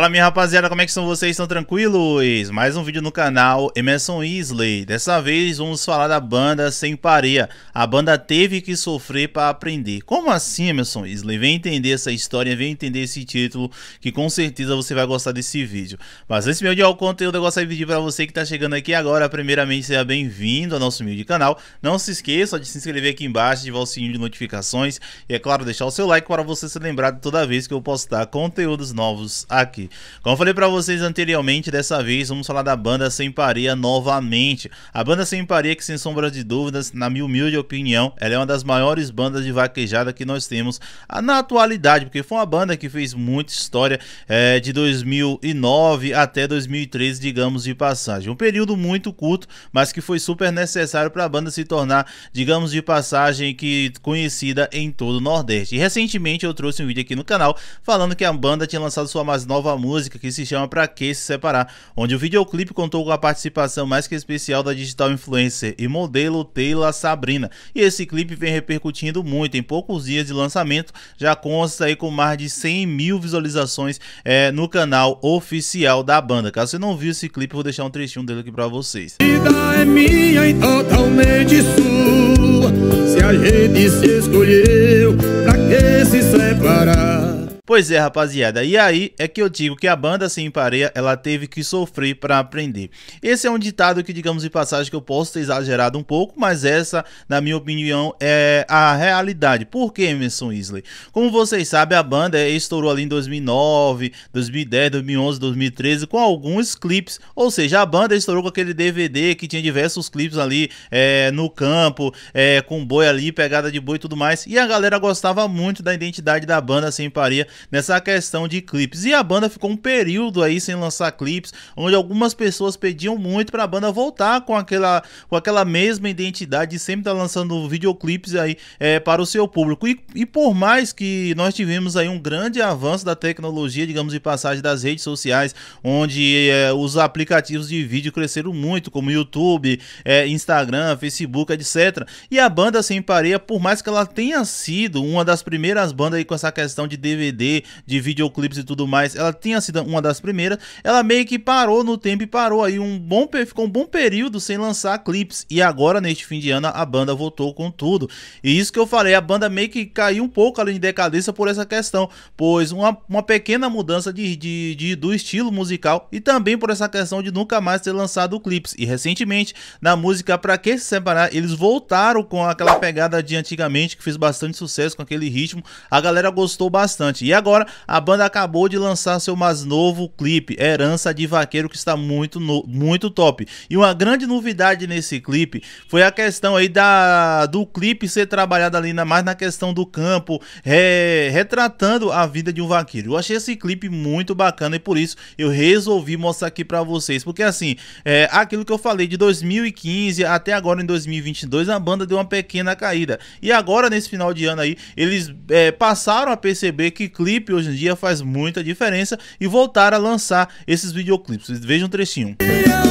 Fala minha rapaziada, como é que são vocês? Estão tranquilos? Mais um vídeo no canal Emerson Isley. Dessa vez vamos falar da banda Sem Pareia. A banda teve que sofrer para aprender. Como assim, Emerson Isley? Vem entender essa história, vem entender esse título, que com certeza você vai gostar desse vídeo. Mas antes meu de ao conteúdo, eu gostaria de pedir para você que está chegando aqui agora, primeiramente seja bem-vindo ao nosso humilde canal. Não se esqueça de se inscrever aqui embaixo, ativar o sininho de notificações e é claro, deixar o seu like para você ser lembrado toda vez que eu postar conteúdos novos aqui. Como falei para vocês anteriormente, dessa vez vamos falar da banda Sem Paria novamente. A banda Sem Paria, que sem sombra de dúvidas, na minha humilde opinião, ela é uma das maiores bandas de vaquejada que nós temos ah, na atualidade, porque foi uma banda que fez muita história é, de 2009 até 2013, digamos de passagem. Um período muito curto, mas que foi super necessário para a banda se tornar, digamos de passagem, que conhecida em todo o Nordeste. E recentemente eu trouxe um vídeo aqui no canal falando que a banda tinha lançado sua mais nova música que se chama Pra Que Se Separar, onde o videoclipe contou com a participação mais que especial da digital influencer e modelo Taylor Sabrina. E esse clipe vem repercutindo muito, em poucos dias de lançamento já consta aí com mais de 100 mil visualizações é, no canal oficial da banda. Caso você não viu esse clipe, vou deixar um trechinho dele aqui pra vocês. Vida é minha e então totalmente sua, se a gente se escolheu, pra que se separar? Pois é, rapaziada, e aí é que eu digo que a banda sem pareia, ela teve que sofrer para aprender. Esse é um ditado que, digamos de passagem, que eu posso ter exagerado um pouco, mas essa, na minha opinião, é a realidade. Por que Emerson Isley? Como vocês sabem, a banda é, estourou ali em 2009, 2010, 2011, 2013, com alguns clipes, ou seja, a banda estourou com aquele DVD que tinha diversos clipes ali é, no campo, é, com boi ali, pegada de boi e tudo mais, e a galera gostava muito da identidade da banda sem pareia, nessa questão de clipes. E a banda ficou um período aí sem lançar clipes, onde algumas pessoas pediam muito para a banda voltar com aquela, com aquela mesma identidade de sempre estar tá lançando videoclipes aí é, para o seu público. E, e por mais que nós tivemos aí um grande avanço da tecnologia, digamos de passagem das redes sociais, onde é, os aplicativos de vídeo cresceram muito, como YouTube, é, Instagram, Facebook, etc. E a banda sem pareia, por mais que ela tenha sido uma das primeiras bandas aí com essa questão de DVD de videoclipes e tudo mais, ela tinha sido uma das primeiras, ela meio que parou no tempo e parou aí um bom, ficou um bom período sem lançar clipes. E agora, neste fim de ano, a banda voltou com tudo. E isso que eu falei, a banda meio que caiu um pouco ali em decadência por essa questão, pois uma, uma pequena mudança de, de, de do estilo musical e também por essa questão de nunca mais ter lançado clipes. E recentemente, na música Pra Que Se Separar, eles voltaram com aquela pegada de antigamente que fez bastante sucesso com aquele ritmo. A galera gostou bastante. E agora, a banda acabou de lançar seu mais novo clipe, Herança de Vaqueiro, que está muito, no, muito top. E uma grande novidade nesse clipe foi a questão aí da, do clipe ser trabalhado ali na, mais na questão do campo, é, retratando a vida de um vaqueiro. Eu achei esse clipe muito bacana e por isso eu resolvi mostrar aqui para vocês, porque assim, é, aquilo que eu falei de 2015 até agora em 2022, a banda deu uma pequena caída. E agora, nesse final de ano aí, eles é, passaram a perceber que videoclipe hoje em dia faz muita diferença e voltar a lançar esses videoclipes. Vejam um trechinho. Minha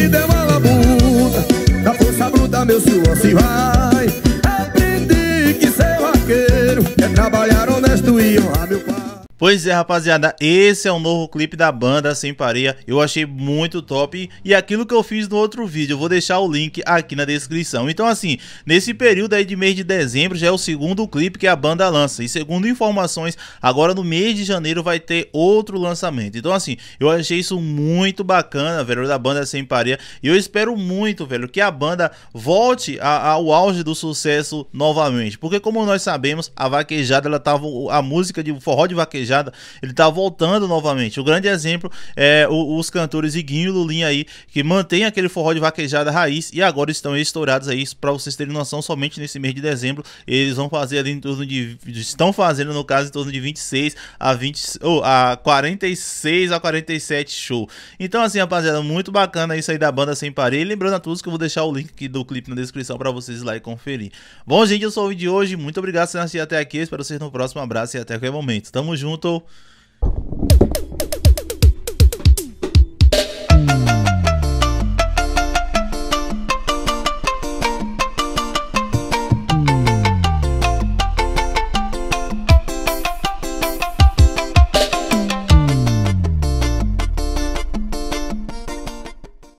vida é uma labuta, da força bruta meu suor se vai. Aprendi que ser vaqueiro é trabalhar honesto e honrar meu pai. Pois é, rapaziada, esse é o um novo clipe da banda Sem Pareia, eu achei muito top e aquilo que eu fiz no outro vídeo, eu vou deixar o link aqui na descrição. Então assim, nesse período aí de mês de dezembro já é o segundo clipe que a banda lança e segundo informações, agora no mês de janeiro vai ter outro lançamento. Então assim, eu achei isso muito bacana, velho, da banda Sem Pareia e eu espero muito, velho, que a banda volte a, ao auge do sucesso novamente, porque como nós sabemos, a vaquejada, ela tava, a música de forró de vaquejada ele tá voltando novamente. O grande exemplo é o, os cantores Iguinho e Lulinha aí, que mantém aquele forró de vaquejada raiz e agora estão estourados aí, para vocês terem noção, somente nesse mês de dezembro, eles vão fazer ali em torno de. Estão fazendo, no caso, em torno de 26 a 20. ou oh, a 46 a 47 show. Então, assim, rapaziada, muito bacana isso aí da banda sem parede. Lembrando a todos que eu vou deixar o link aqui do clipe na descrição para vocês ir lá e conferir. Bom, gente, eu sou o vídeo de hoje. Muito obrigado por assistir até aqui. Espero vocês no próximo. abraço e até qualquer momento. Tamo junto soltou.